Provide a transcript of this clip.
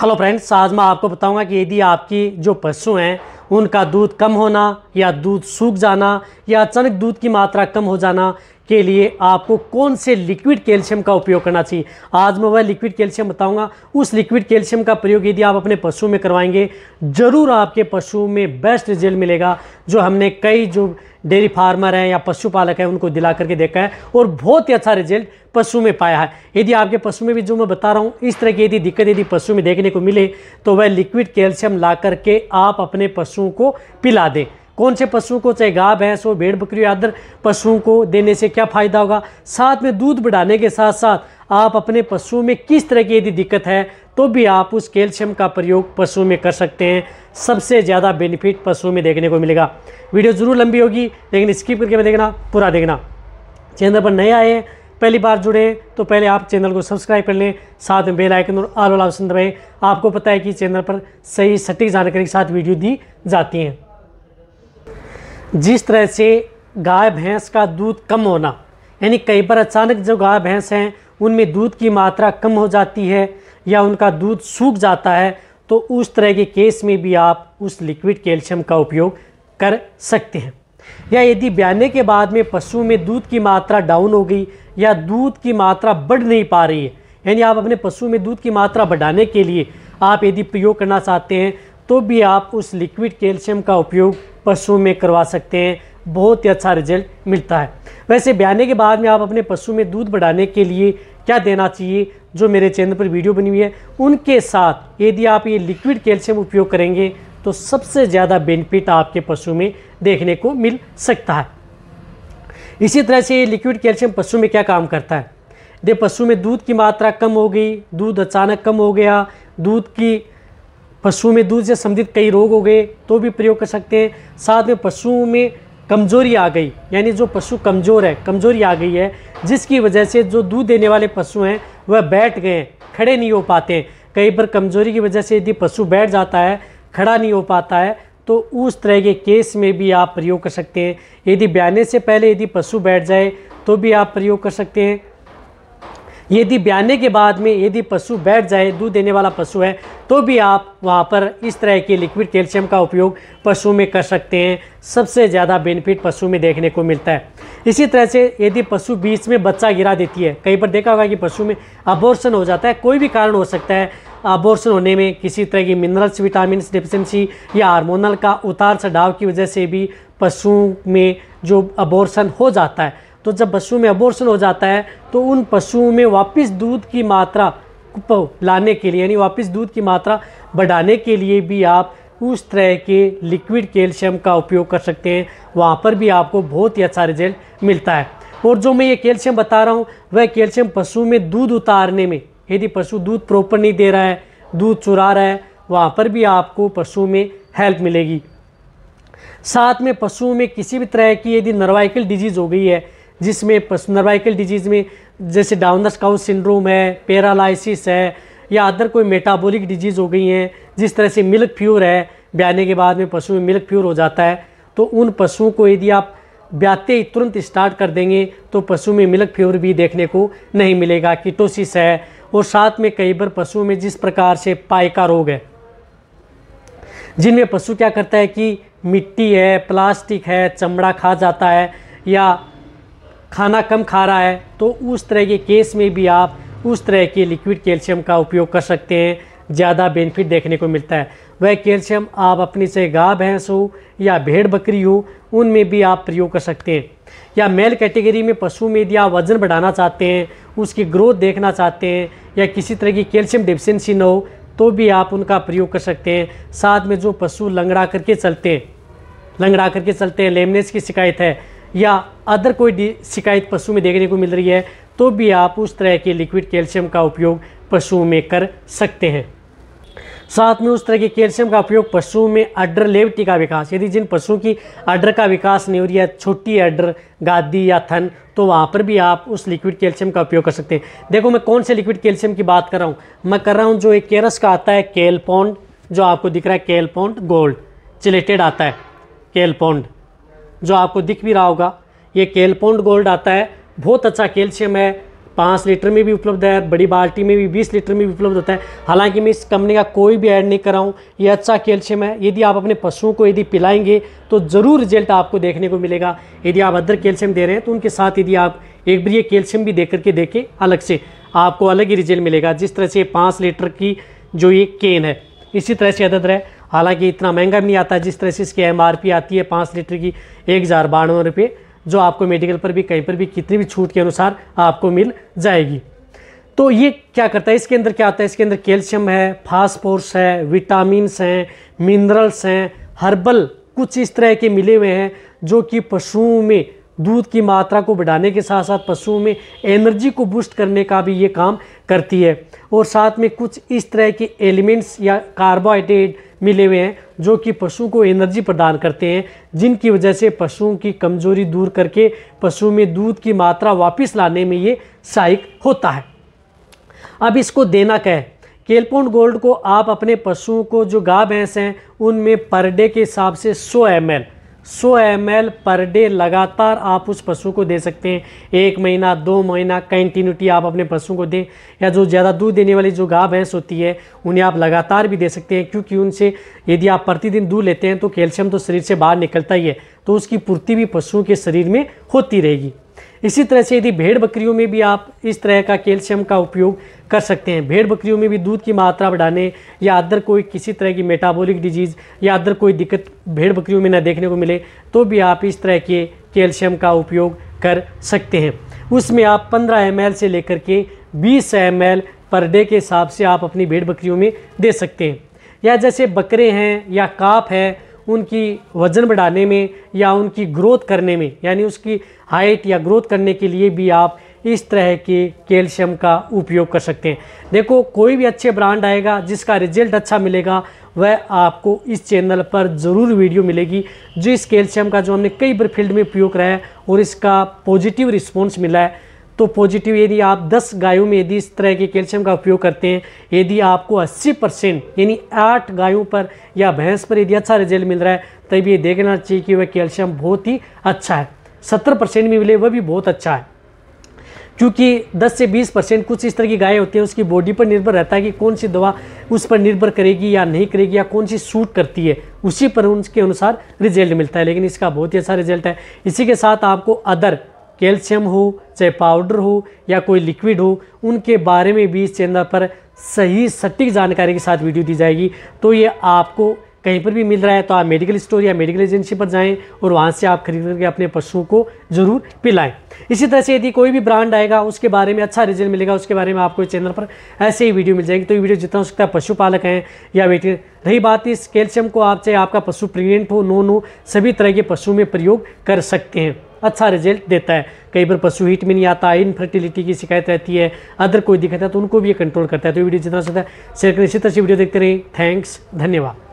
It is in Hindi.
हेलो फ्रेंड्स आज मैं आपको बताऊंगा कि यदि आपकी जो पशु हैं उनका दूध कम होना या दूध सूख जाना या अचानक दूध की मात्रा कम हो जाना के लिए आपको कौन से लिक्विड कैल्शियम का उपयोग करना चाहिए आज मैं वह लिक्विड कैल्शियम बताऊंगा उस लिक्विड कैल्शियम का प्रयोग यदि आप अपने पशु में करवाएंगे ज़रूर आपके पशु में बेस्ट रिजल्ट मिलेगा जो हमने कई जो डेयरी फार्मर हैं या पशुपालक हैं उनको दिला करके देखा है और बहुत ही अच्छा रिजल्ट पशु में पाया है यदि आपके पशु में भी जो मैं बता रहा हूँ इस तरह की यदि दिक्कत यदि पशु में देखने को मिले तो वह लिक्विड कैल्शियम ला करके आप अपने पशुओं को पिला दें कौन से पशुओं को चाहे गाय भैंस हो भेड़ बकरी आदर पशुओं को देने से क्या फ़ायदा होगा साथ में दूध बढ़ाने के साथ साथ आप अपने पशुओं में किस तरह की यदि दिक्कत है तो भी आप उस कैल्शियम का प्रयोग पशुओं में कर सकते हैं सबसे ज़्यादा बेनिफिट पशुओं में देखने को मिलेगा वीडियो ज़रूर लंबी होगी लेकिन स्किप करके मैं देखना पूरा देखना चैनल पर नए आए पहली बार जुड़े तो पहले आप चैनल को सब्सक्राइब कर लें साथ में बेल आइकन और आल ऑल ऑप्शन आपको पता है कि चैनल पर सही सटीक जानकारी के साथ वीडियो दी जाती हैं जिस तरह से गाय भैंस का दूध कम होना यानी कई बार अचानक जो गाय भैंस हैं उनमें दूध की मात्रा कम हो जाती है या उनका दूध सूख जाता है तो उस तरह के केस में भी आप उस लिक्विड कैल्शियम का उपयोग कर सकते हैं या यदि ब्याने के बाद में पशु में दूध की मात्रा डाउन हो गई या दूध की मात्रा बढ़ नहीं पा रही है यानी आप अपने पशु में दूध की मात्रा बढ़ाने के लिए आप यदि प्रयोग करना चाहते हैं तो भी आप उस लिक्विड कैल्शियम का उपयोग पशु में करवा सकते हैं बहुत ही अच्छा रिजल्ट मिलता है वैसे ब्याने के बाद में आप अपने पशु में दूध बढ़ाने के लिए क्या देना चाहिए जो मेरे चैनल पर वीडियो बनी हुई है उनके साथ यदि आप ये लिक्विड कैल्शियम उपयोग करेंगे तो सबसे ज़्यादा बेनिफिट आपके पशु में देखने को मिल सकता है इसी तरह से ये लिक्विड कैल्शियम पशु में क्या काम करता है देख पशु में दूध की मात्रा कम हो गई दूध अचानक कम हो गया दूध की पशुओं में दूध से संबंधित कई रोग हो गए तो भी प्रयोग कर सकते हैं साथ में पशुओं में कमजोरी आ गई यानी जो पशु कमज़ोर है कमजोरी आ गई है जिसकी वजह से जो दूध देने वाले पशु हैं वह बैठ गए खड़े नहीं हो पाते कई बार कमजोरी की वजह से यदि पशु बैठ जाता है खड़ा नहीं हो पाता है तो उस तरह के केस में भी आप प्रयोग कर सकते हैं यदि ब्याने से पहले यदि पशु बैठ जाए तो भी आप प्रयोग कर सकते हैं यदि ब्याने के बाद में यदि पशु बैठ जाए दूध देने वाला पशु है तो भी आप वहाँ पर इस तरह के लिक्विड कैल्शियम का उपयोग पशु में कर सकते हैं सबसे ज़्यादा बेनिफिट पशु में देखने को मिलता है इसी तरह से यदि पशु बीच में बच्चा गिरा देती है कहीं पर देखा होगा कि पशु में अबोर्सन हो जाता है कोई भी कारण हो सकता है अबोर्सन होने में किसी तरह की मिनरल्स विटामिन डिफिशेंसी या हारमोनल का उतार चढ़ाव की वजह से भी पशु में जो अबोर्सन हो जाता है तो जब पशु में अबोर्सन हो जाता है तो उन पशुओं में वापस दूध की मात्रा लाने के लिए यानी वापस दूध की मात्रा बढ़ाने के लिए भी आप उस तरह के लिक्विड कैल्शियम का उपयोग कर सकते हैं वहाँ पर भी आपको बहुत ही अच्छा रिजल्ट मिलता है और जो मैं ये कैल्शियम बता रहा हूँ वह कैल्शियम पशु में दूध उतारने में यदि पशु दूध प्रॉपर नहीं दे रहा है दूध चुरा रहा है वहाँ पर भी आपको पशु में हेल्प मिलेगी साथ में पशुओं में किसी भी तरह की यदि नर्वाइकल डिजीज़ हो गई है जिसमें सर्वाइकल डिजीज़ में जैसे डाउनस काउ सिंड्रोम है पैरालाइसिस है या अदर कोई मेटाबॉलिक डिजीज़ हो गई हैं जिस तरह से मिल्क प्योर है ब्याने के बाद में पशु में मिल्क प्योर हो जाता है तो उन पशुओं को यदि आप ब्याते ही तुरंत स्टार्ट कर देंगे तो पशु में मिल्क प्योर भी देखने को नहीं मिलेगा किटोसिस है और साथ में कई बार पशुओं में जिस प्रकार से पाइका रोग है जिनमें पशु क्या करता है कि मिट्टी है प्लास्टिक है चमड़ा खा जाता है या खाना कम खा रहा है तो उस तरह के केस में भी आप उस तरह के लिक्विड कैल्शियम का उपयोग कर सकते हैं ज़्यादा बेनिफिट देखने को मिलता है वह कैल्शियम आप अपनी से गाय भैंस हो या भेड़ बकरी हो उनमें भी आप प्रयोग कर सकते हैं या मेल कैटेगरी में पशु में यदि आप वजन बढ़ाना चाहते हैं उसकी ग्रोथ देखना चाहते हैं या किसी तरह की कैल्शियम डिफिशेंसी न हो तो भी आप उनका प्रयोग कर सकते हैं साथ में जो पशु लंगड़ा करके चलते हैं लंगड़ा करके चलते हैं लेमनेस की शिकायत है या अदर कोई शिकायत पशु में देखने को मिल रही है तो भी आप उस तरह के लिक्विड कैल्शियम का उपयोग पशुओं में कर सकते हैं साथ में उस तरह के कैल्शियम का उपयोग पशुओं में अड्र लेवटी का विकास यदि जिन पशुओं की अड्र का विकास नहीं हो रही है छोटी अड्र गादी या थन तो वहाँ पर भी आप उस लिक्विड कैल्शियम का उपयोग कर सकते हैं देखो मैं कौन से लिक्विड कैल्शियम की बात कर रहा हूँ मैं कर रहा हूँ जो एक केरस का आता है केल पौंड जो आपको दिख रहा है केल पौंड गोल्ड चिलेटेड आता है केल पौंड जो आपको दिख भी रहा होगा ये केलपोंड गोल्ड आता है बहुत अच्छा कैल्शियम है पाँच लीटर में भी उपलब्ध है बड़ी बाल्टी में भी बीस लीटर में भी उपलब्ध होता है हालांकि मैं इस कंपनी का कोई भी ऐड नहीं कराऊँ ये अच्छा कैल्शियम है यदि आप अपने पशुओं को यदि पिलाएंगे तो ज़रूर रिजल्ट आपको देखने को मिलेगा यदि आप अदर कैल्शियम दे रहे हैं तो उनके साथ यदि आप एक बार ये कैल्शियम भी दे करके देखें अलग से आपको अलग ही रिजल्ट मिलेगा जिस तरह से पाँच लीटर की जो ये केन है इसी तरह से अदर है हालांकि इतना महंगा भी नहीं आता जिस तरह से इसकी एम आती है पाँच लीटर की एक हज़ार बानवे रुपये जो आपको मेडिकल पर भी कहीं पर भी कितनी भी छूट के अनुसार आपको मिल जाएगी तो ये क्या करता है इसके अंदर क्या आता है इसके अंदर कैल्शियम है फास्फोर्स है विटामिनस हैं मिनरल्स हैं हर्बल कुछ इस तरह के मिले हुए हैं जो कि पशुओं में दूध की मात्रा को बढ़ाने के साथ साथ पशुओं में एनर्जी को बूस्ट करने का भी ये काम करती है और साथ में कुछ इस तरह के एलिमेंट्स या कार्बोहाइड्रेट मिले हुए हैं जो कि पशु को एनर्जी प्रदान करते हैं जिनकी वजह से पशुओं की कमजोरी दूर करके पशु में दूध की मात्रा वापस लाने में ये सहायक होता है अब इसको देना क्या है केलपोन गोल्ड को आप अपने पशुओं को जो गाय भैंस हैं उनमें पर डे के हिसाब से 100 एम 100 एम पर डे लगातार आप उस पशु को दे सकते हैं एक महीना दो महीना कंटिन्यूटी आप अपने पशु को दें या जो ज़्यादा दूध देने वाली जो गाय भैंस होती है उन्हें आप लगातार भी दे सकते हैं क्योंकि उनसे यदि आप प्रतिदिन दूध लेते हैं तो कैल्शियम तो शरीर से बाहर निकलता ही है तो उसकी पूर्ति भी पशुओं के शरीर में होती रहेगी इसी तरह से यदि भेड़ बकरियों में भी आप इस तरह का कैल्शियम का उपयोग कर सकते हैं भेड़ बकरियों में भी दूध की मात्रा बढ़ाने या अदर कोई किसी तरह की मेटाबॉलिक डिजीज़ या अदर कोई दिक्कत भेड़ बकरियों में ना देखने को मिले तो भी आप इस तरह के कैल्शियम का उपयोग कर सकते हैं उसमें आप 15 एम से लेकर के 20 एम पर डे के हिसाब से आप अपनी भेड़ बकरियों में दे सकते हैं या जैसे बकरे हैं या काप है उनकी वज़न बढ़ाने में या उनकी ग्रोथ करने में यानी उसकी हाइट या ग्रोथ करने के लिए भी आप इस तरह के कैल्शियम का उपयोग कर सकते हैं देखो कोई भी अच्छे ब्रांड आएगा जिसका रिजल्ट अच्छा मिलेगा वह आपको इस चैनल पर ज़रूर वीडियो मिलेगी जो इस कैल्शियम का जो हमने कई बार फील्ड में उपयोग कराया है और इसका पॉजिटिव रिस्पॉन्स मिला है तो पॉजिटिव यदि आप 10 गायों में यदि इस तरह के कैल्शियम का उपयोग करते हैं यदि आपको 80 परसेंट यानी आठ गायों पर या भैंस पर यदि अच्छा रिजल्ट मिल रहा है तब ये देखना चाहिए कि वह कैल्शियम बहुत ही अच्छा है सत्तर परसेंट में मिले वह भी बहुत अच्छा है क्योंकि 10 से 20 परसेंट कुछ इस तरह की गायें होती हैं उसकी बॉडी पर निर्भर रहता है कि कौन सी दवा उस पर निर्भर करेगी या नहीं करेगी या कौन सी सूट करती है उसी पर उनके अनुसार रिजल्ट मिलता है लेकिन इसका बहुत ही अच्छा रिजल्ट है इसी के साथ आपको अदर कैल्शियम हो चाहे पाउडर हो या कोई लिक्विड हो उनके बारे में भी इस चैनल पर सही सटीक जानकारी के साथ वीडियो दी जाएगी तो ये आपको कहीं पर भी मिल रहा है तो आप मेडिकल स्टोर या मेडिकल एजेंसी पर जाएं और वहाँ से आप खरीद करके अपने पशुओं को ज़रूर पिलाएं इसी तरह से यदि कोई भी ब्रांड आएगा उसके बारे में अच्छा रिजल्ट मिलेगा उसके बारे में आपको चैनल पर ऐसे ही वीडियो मिल जाएंगे तो ये वीडियो जितना हो सकता है पशुपालक हैं या बेटी रही बात इस कैल्शियम को आप चाहे आपका पशु प्रेगनेंट हो नो नो सभी तरह के पशु में प्रयोग कर सकते हैं अच्छा रिजल्ट देता है कई बार पशु हीट में नहीं आता इनफर्टिलिटी की शिकायत रहती है अदर कोई दिक्कत है तो उनको भी ये कंट्रोल करता है तो वीडियो जितना सकता शेयर करें इसी तरह से वीडियो देखते रहें थैंक्स धन्यवाद